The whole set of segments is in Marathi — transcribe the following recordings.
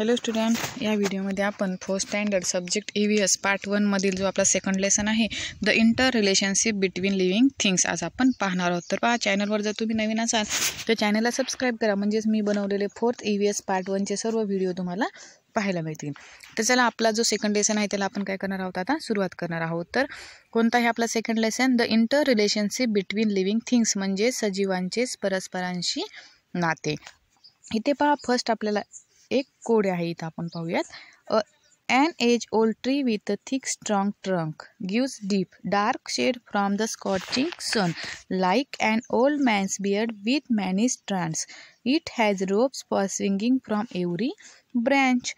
हॅलो स्टुडंट या व्हिडिओमध्ये आपण fourth standard subject E V S part वनमधील जो आपला सेकंड लेसन आहे the interrelationship between living things आज आपण पाहणार आहोत तर पहा चॅनलवर जर तुम्ही नवीन असाल तर चॅनलला सबस्क्राईब करा म्हणजेच मी बनवलेले fourth E V S part वनचे सर्व व्हिडिओ तुम्हाला पाहायला मिळतील तर चला आपला जो सेकंड लेसन आहे त्याला आपण काय करणार आहोत आता सुरुवात करणार आहोत तर कोणता आहे आपला second lesson the interrelationship between living things म्हणजे सजीवांचेच परस्परांशी नाते इथे पहा फर्स्ट आपल्याला एक कोड्या है इथं आपण पाहूयात an age old tree with a thick strong trunk gives deep dark shade from the scorching sun like an old man's beard with many strands it has ropes for swinging from every branch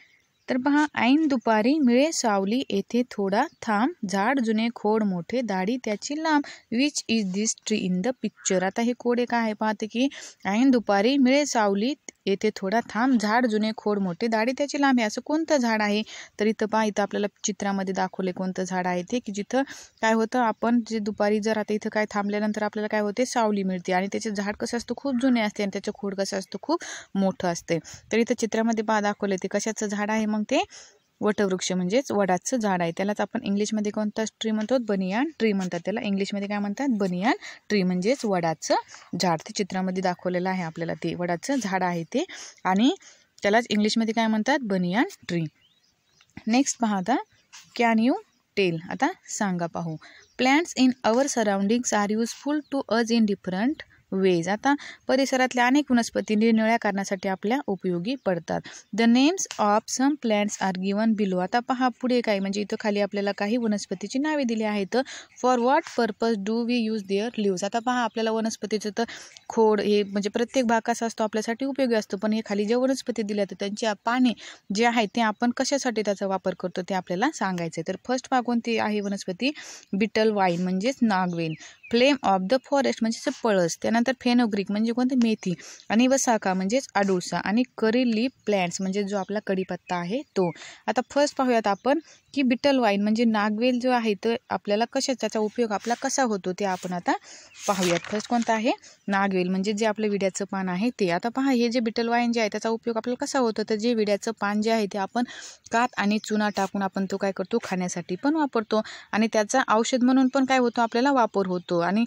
तर पहा ऐन दुपारी मिळे सावली येथे थोडा थाम झाड जुने खोड मोठे दाढी त्याची लांब which is this tree in the picture आता हे कोड़े का है पाहते कि ऐन दुपारी मिळे सावली येथे थोडा थांब झाड जुने खोड मोठे दाढी त्याची लांबी असं कोणतं झाड आहे तर इथं पहा इथं आपल्याला चित्रामध्ये दाखवले कोणतं झाड आहे ते की जिथं काय होतं आपण जे दुपारी जर आता इथं काय थांबल्यानंतर आपल्याला काय होते सावली मिळते आणि त्याचे झाड कसं असतं खूप जुने असते आणि त्याचं खोड कसं असतं खूप मोठं असते तर इथं चित्रामध्ये पहा दाखवले ते कशाचं झाड आहे मग ते वटवृक्ष म्हणजेच वडाचं झाड आहे त्यालाच आपण इंग्लिशमध्ये कोणता ट्री म्हणतो बनियान ट्री म्हणतात त्याला इंग्लिशमध्ये काय म्हणतात बनियान ट्री म्हणजेच वडाचं झाड ते चित्रामध्ये दाखवलेलं आहे आपल्याला ते वडाचं झाड आहे ते आणि त्यालाच इंग्लिशमध्ये काय म्हणतात बनियान ट्री नेक्स्ट पहा आता कॅन यू टेल आता सांगा पाहू plants in our surroundings are useful to us in different ways आता परिसरातल्या अनेक वनस्पती निरनिळ्या कारणासाठी आपल्या उपयोगी पडतात the names of some plants are given below आता पहा पुढे काय म्हणजे इथं खाली आपल्याला काही वनस्पतीची नावे दिली आहेत for what purpose do we use their leaves आता पहा आपल्याला वनस्पतीचं तर खोड हे म्हणजे प्रत्येक भाग कसा असतो आपल्यासाठी उपयोगी असतो पण हे खाली ज्या वनस्पती दिल्या तर त्यांची पाने जे आहे ते आपण कशासाठी त्याचा वापर करतो ते आपल्याला सांगायचं आहे तर फर्स्ट भाग कोणती आहे वनस्पती बिटल वाईन म्हणजेच नागवेन फ्लेम ऑफ द फॉरेस्ट म्हणजेच पळस त्यानंतर त्यानंतर फेनोग्रिक म्हणजे कोणते मेथी आणि वसाका म्हणजेच अडुळसा आणि करी लीप प्लॅन्ट्स म्हणजे जो आपला कडीपत्ता आहे तो आता फर्स्ट पाहूयात आपण की बिटल वाईन म्हणजे नागवेल जो आहे तो आपल्याला कशा त्याचा उपयोग आपला कसा होतो ते आपण आता पाहूयात फर्स्ट कोणता आहे नागवेल म्हणजे जे आपलं विड्याचं पान आहे ते आता पहा हे जे बिटल वाईन जे आहे त्याचा उपयोग आपल्याला कसा होतो तर जे विड्याचं पान जे आहे ते आपण कात आणि चुना टाकून आपण तो काय करतो खाण्यासाठी पण वापरतो आणि त्याचा औषध म्हणून पण काय होतो आपल्याला वापर होतो आणि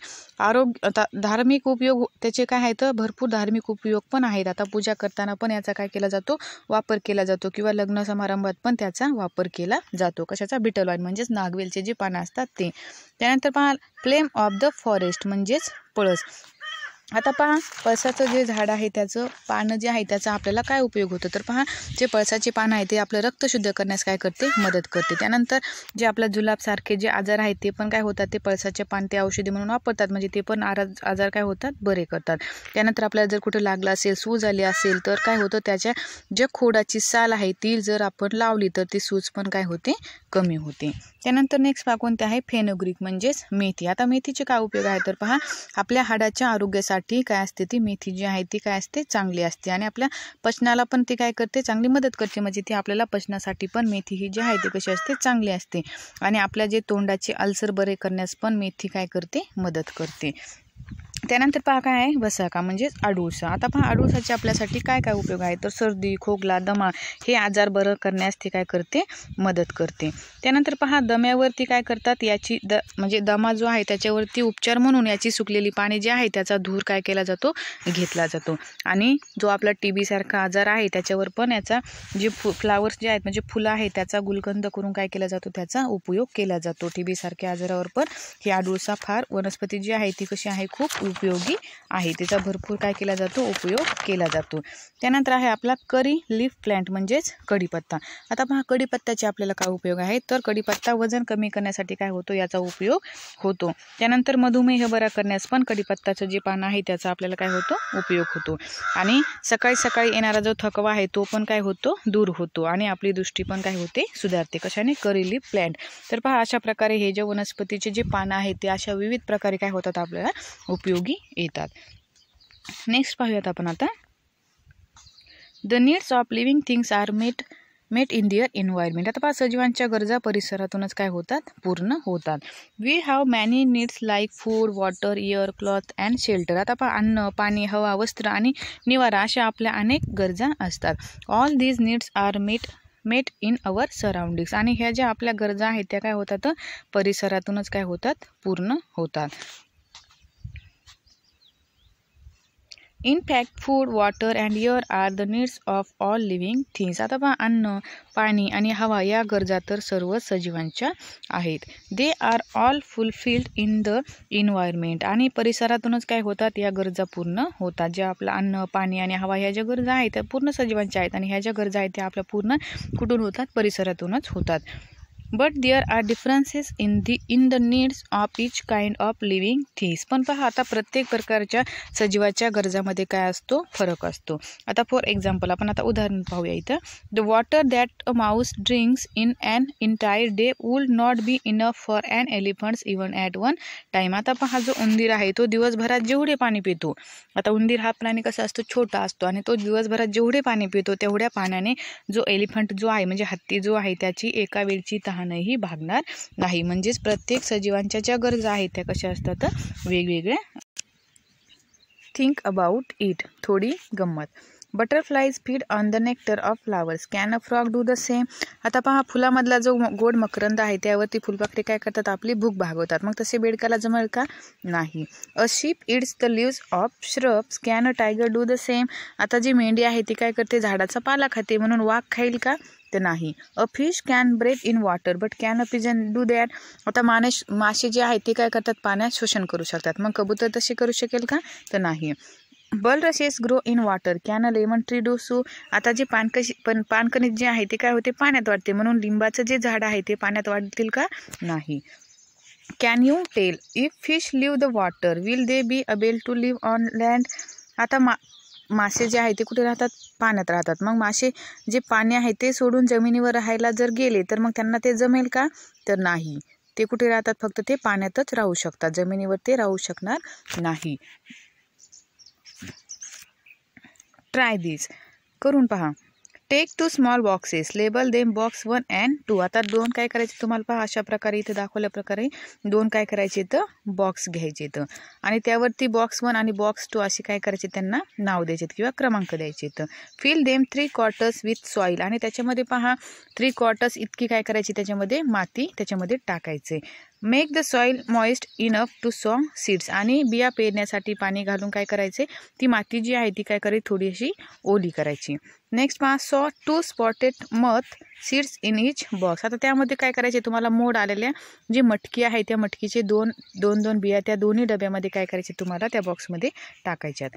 आरोग्य धार्मिक उपयोग उपयोग हो- त्याचे काय आहेत भरपूर धार्मिक उपयोग पण आहेत आता पूजा करताना पण याचा काय केला जातो वापर केला जातो किंवा लग्न समारंभात पण त्याचा वापर केला जातो कशाचा बिटल ऑइल म्हणजेच नागवेलचे जे पानं असतात ते त्यानंतर पहा फ्लेम ऑफ द फॉरेस्ट म्हणजेच पळस आता पहा पळसाचं जे झाड आहे त्याचं पानं जे आहे त्याचा आपल्याला काय उपयोग होतो तर पहा जे पळसाचे पानं आहे ते आपलं रक्त शुद्ध करण्यास काय करते मदत करते त्यानंतर जे आपल्या जुलाबसारखे जे आजार आहेत ते पण काय होतात ते पळसाचे पान ते औषधी म्हणून वापरतात म्हणजे ते पण आरा आजार काय होतात बरे करतात त्यानंतर आपल्याला जर कुठं लागलं असेल सूज आली असेल तर काय होतं त्याच्या ज्या खोडाची साल आहे ती जर आपण लावली तर ती सूज पण काय होते कमी होते त्यानंतर नेक्स्ट भाग कोणते आहे फेनोग्रीक म्हणजेच मेथी आता मेथीचे काय उपयोग आहे तर पहा आपल्या हाडाच्या आरोग्यासाठी काय असते ती मेथी जी आहे ती काय असते चांगली असते आणि आपल्या पचनाला पण ती काय करते चांगली मदत करते म्हणजे ती आपल्याला पचनासाठी पण मेथी ही जी आहे ती कशी असते चांगली असते आणि आपल्या जे तोंडाचे अल्सर बरे करण्यास पण मेथी काय करते मदत करते त्यानंतर पहा काय आहे का म्हणजेच अडुळसा आता पहा अडुळसाचे आपल्यासाठी काय काय उपयोग आहे तर सर्दी खोकला दमा हे आजार बरं करण्यास ते काय करते मदत करते त्यानंतर पहा दम्यावरती काय करतात याची द म्हणजे दमा जो आहे त्याच्यावरती उपचार म्हणून याची सुकलेली पाने जी आहे त्याचा धूर काय केला जातो घेतला जातो आणि जो आपला टी बीसारखा आजार आहे त्याच्यावर पण याचा जे फु फ्लावर्स जे आहेत म्हणजे फुलं आहे त्याचा गुलकंद करून काय केला जातो त्याचा उपयोग केला जातो टी बीसारख्या आजारावर पण ही अडुळसा फार वनस्पती जी आहे ती कशी आहे खूप उपयोगी आहे त्याचा भरपूर काय केला जातो उपयोग केला जातो त्यानंतर आहे आपला करी लीफ प्लांट म्हणजेच कढीपत्ता आता पहा कढीपत्त्याचे आपल्याला काय उपयोग आहे तर कढीपत्ता वजन कमी करण्यासाठी काय होतो याचा उपयोग होतो त्यानंतर मधुमेह बरा करण्यास पण कडीपत्ताचं जे पानं आहे त्याचा आपल्याला काय होतो उपयोग होतो आणि सकाळी सकाळी येणारा जो थकवा आहे तो पण काय होतो दूर होतो आणि आपली दृष्टी पण काय होते सुधारते कशाने लीफ प्लांट तर पहा अशा प्रकारे हे जे वनस्पतीचे जे पानं आहेत ते अशा विविध प्रकारे काय होतात आपल्याला उपयोग उपयोगी येतात नेक्स्ट पाहूयात आपण आता the needs of living things are met met in their environment आता पाच सजीवांच्या गरजा परिसरातूनच काय होतात पूर्ण होतात we have many needs like food water air cloth and shelter आता पा अन्न पाणी हवा वस्त्र आणि निवारा अशा आपल्या अनेक गरजा असतात all these needs are met met in our surroundings आणि ह्या ज्या आपल्या गरजा आहेत त्या काय होतात परिसरातूनच काय होतात पूर्ण होतात in food water water and are the needs of all living living things आता बा अन्न पाणी आणि हवा या गरजा तर सर्व सजीवांच्या आहेत they are all fulfilled in the environment आणि परिसरातूनच काय होतात या गरजा पूर्ण होतात ज्या आपलं अन्न पाणी आणि हवा ह्या ज्या गरजा आहेत त्या पूर्ण सजीवांच्या आहेत आणि ह्या ज्या गरजा आहेत त्या आपल्या पूर्ण कुठून होतात परिसरातूनच होतात but there are differences in the in the needs of each kind of living things पण पहा आता प्रत्येक प्रकारच्या सजीवाच्या गरजामध्ये काय असतो फरक असतो आता फॉर एक्झाम्पल आपण आता उदाहरण पाहूया इथं the water that a mouse drinks in an entire day will not be enough for an elephants even at one time आता पहा जो उंदीर आहे तो दिवसभरात जेवढे पाणी पितो आता उंदीर हा प्राणी कसा असतो छोटा असतो आणि तो दिवसभरात जेवढे पाणी पितो तेवढ्या पाण्याने जो एलिफंट जो आहे म्हणजे हत्ती जो आहे त्याची एका वेळची तहान प्राणही भागणार नाही म्हणजेच प्रत्येक सजीवांच्या ज्या गरजा आहेत त्या कशा असतात वेगवेगळ्या थिंक अबाउट इट थोडी गंमत butterflies feed on the nectar of flowers can a frog do the same आता पहा फुलामधला जो गोड मकरंद आहे त्यावरती फुलपाखरे काय करतात आपली भूक भागवतात मग तसे बेडकाला जमल का नाही a sheep eats the leaves of shrubs can a tiger do the same आता जी मेंढी आहे ती काय करते झाडाचा पाला खाते म्हणून वाघ खाईल का शकते नाही a fish can breathe in water but can a pigeon do that आता माणस मासे जे आहेत ते काय करतात पाण्यात शोषण करू शकतात मग कबूतर तसे करू शकेल का तर नाही rushes grow in water can lemon tree do so आता जे पानकशी पण पानकणीत जे आहे ते काय होते पाण्यात वाढते म्हणून लिंबाचं जे झाड आहे ते पाण्यात वाढतील का नाही can you tell if fish leave the water will they be able to live on land आता मा मासे जे आहे ते कुठे राहतात पाण्यात राहतात मग मासे जे पाणी आहे ते सोडून जमिनीवर राहायला जर गेले तर मग त्यांना ते जमेल का तर नाही ते कुठे राहतात फक्त ते पाण्यातच राहू शकतात जमिनीवर ते राहू शकणार नाही ट्राय दिस करून पहा take two small boxes label them box one and two आता दोन काय करायचे तुम्हाला पहा अशा प्रकारे इथं दाखवल्याप्रकारे दोन काय करायचे इथं बॉक्स घ्यायचे इथं आणि त्यावरती बॉक्स वन आणि बॉक्स टू अशी काय करायचे त्यांना नाव द्यायचे किंवा क्रमांक द्यायचे इथं fill them three quarters with soil आणि त्याच्यामध्ये पहा थ्री क्वार्टर्स इतकी काय करायची त्याच्यामध्ये माती त्याच्यामध्ये टाकायचे make the soil moist enough to सॉंग सीड्स आणि बिया पेरण्यासाठी पाणी घालून काय करायचे ती माती जी आहे ती काय करायची थोडी अशी ओली करायची नेक्स्ट पहा sow two spotted moth seeds in each box आता त्यामध्ये काय करायचे तुम्हाला मोड आलेल्या जी मटकी आहे त्या मटकीचे दोन दोन दोन बिया त्या दोन्ही डब्यामध्ये काय करायचे तुम्हाला त्या बॉक्समध्ये टाकायच्यात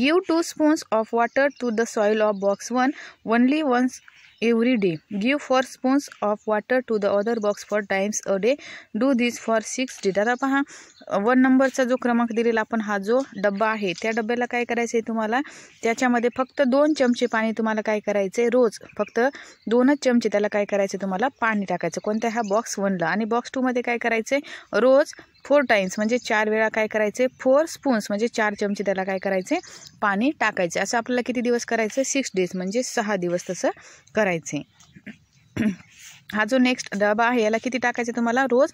give two spoons of water to the soil of box one only once day day for 4 of water water the the box box four times day day Do for six 6 आता पहा वन नंबरचा जो क्रमांक दिलेला आपण हा जो डब्बा आहे त्या डब्याला काय करायचं आहे तुम्हाला त्याच्यामध्ये फक्त दोन चमचे पाणी तुम्हाला काय करायचं आहे रोज फक्त दोनच चमचे त्याला काय करायचं तुम्हाला पाणी टाकायचं कोणत्या ह्या बॉक्स वनला आणि बॉक्स टूमध्ये काय करायचं आहे रोज फोर टाईम्स म्हणजे चार वेळा काय करायचे फोर स्पून्स म्हणजे चार चमचे त्याला काय करायचे पाणी टाकायचे असं आपल्याला किती दिवस करायचं सिक्स डेज म्हणजे सहा दिवस तसं करायचे हा जो नेक्स्ट डबा आहे याला किती टाकायचे तुम्हाला रोज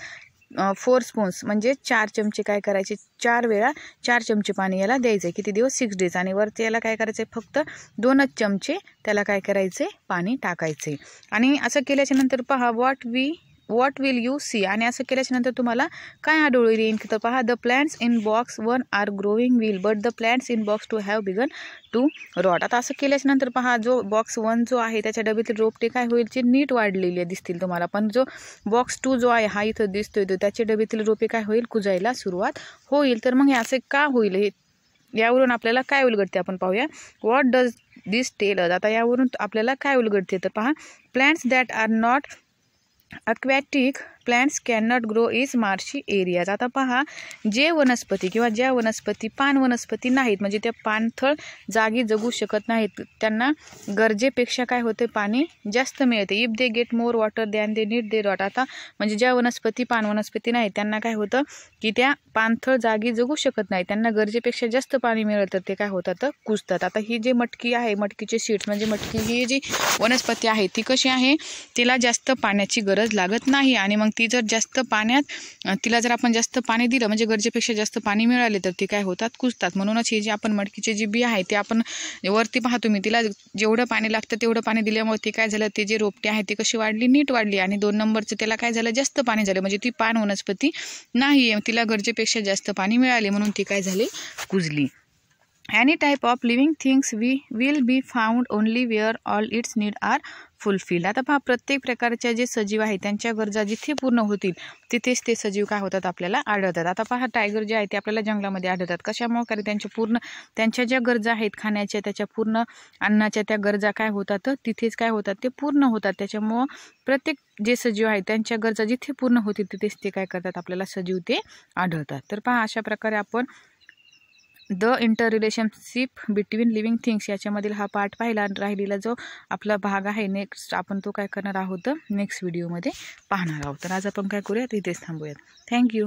फोर स्पून्स म्हणजे चार चमचे काय करायचे चार वेळा चार चमचे पाणी याला द्यायचे किती दिवस सिक्स डेज आणि वरती याला काय करायचे फक्त दोनच चमचे त्याला काय करायचे पाणी टाकायचे आणि असं केल्याच्यानंतर पहा what we what will you see आणि असं केल्याच्यानंतर तुम्हाला काय आढळून येईल तर पहा the plants in box one are growing well but the plants in box two have begun to rot आता असं केल्याच्यानंतर पहा जो बॉक्स वन जो आहे त्याच्या डब्यातील रोपटे काय होईल जे नीट वाढलेली आहे दिसतील तुम्हाला पण जो बॉक्स टू जो आहे हा इथं दिसतोय तो त्याच्या डब्यातील रोपे काय होईल कुजायला सुरुवात होईल तर मग हे असे का होईल हे यावरून आपल्याला काय उलगडते आपण पाहूया व्हॉट डज दिस टेलर आता यावरून आपल्याला काय उलगडते तर पहा plants that are not aquatic plants can not grow is marshy areas आता पहा जे वनस्पती किंवा ज्या वनस्पती पान वनस्पती नाहीत म्हणजे त्या पानथळ जागी जगू शकत नाहीत त्यांना गरजेपेक्षा काय होते पाणी जास्त मिळते if they get more water than they need they rot आता म्हणजे ज्या वनस्पती पान वनस्पती नाहीत त्यांना काय होतं की त्या पानथळ जागी जगू शकत नाही त्यांना गरजेपेक्षा जास्त पाणी मिळतं तर ते काय होतात कुजतात आता ही जे मटकी आहे मटकीचे सीट म्हणजे मटकी ही जी वनस्पती आहे ती कशी आहे तिला जास्त पाण्याची गरज लागत नाही आणि मग ती जर जास्त पाण्यात तिला जर आपण जास्त पाणी दिलं म्हणजे गरजेपेक्षा जास्त पाणी मिळाले तर ती काय होतात कुजतात म्हणूनच हे जे आपण मडकीचे जे बी आहे ते आपण वरती पाहतो मी तिला जेवढं पाणी लागतं तेवढं पाणी दिल्यामुळे ते काय झालं ते जे रोपटे आहे ती कशी वाढली नीट वाढली आणि दोन नंबरचं त्याला काय झालं जास्त पाणी झालं म्हणजे ती पान वनस्पती नाही आहे तिला गरजेपेक्षा जास्त पाणी मिळाले म्हणून ती काय झाली कुजली any type of living things we will be found only where all its need are fulfill आता पहा प्रत्येक प्रकारच्या जे सजीव आहेत त्यांच्या गरजा जिथे पूर्ण होतील तिथेच ते सजीव काय होतात आपल्याला आढळतात आता पहा टायगर जे आहे ते आपल्याला जंगलामध्ये आढळतात कशामुळे कारण त्यांच्या पूर्ण त्यांच्या ज्या गरजा आहेत खाण्याच्या त्याच्या पूर्ण अन्नाच्या त्या गरजा काय होतात तिथेच काय होतात ते पूर्ण होतात त्याच्यामुळं प्रत्येक जे सजीव आहेत त्यांच्या गरजा जिथे पूर्ण होतील तिथेच ते काय करतात आपल्याला सजीव ते आढळतात तर पहा अशा प्रकारे आपण the interrelationship between living things याच्यामधील हा पार्ट पाहिला आणि राहिलेला जो आपला भाग आहे नेक्स्ट आपण तो काय करणार आहोत नेक्स्ट व्हिडिओमध्ये पाहणार आहोत तर आज आपण काय करूयात इथेच थांबूयात थँक्यू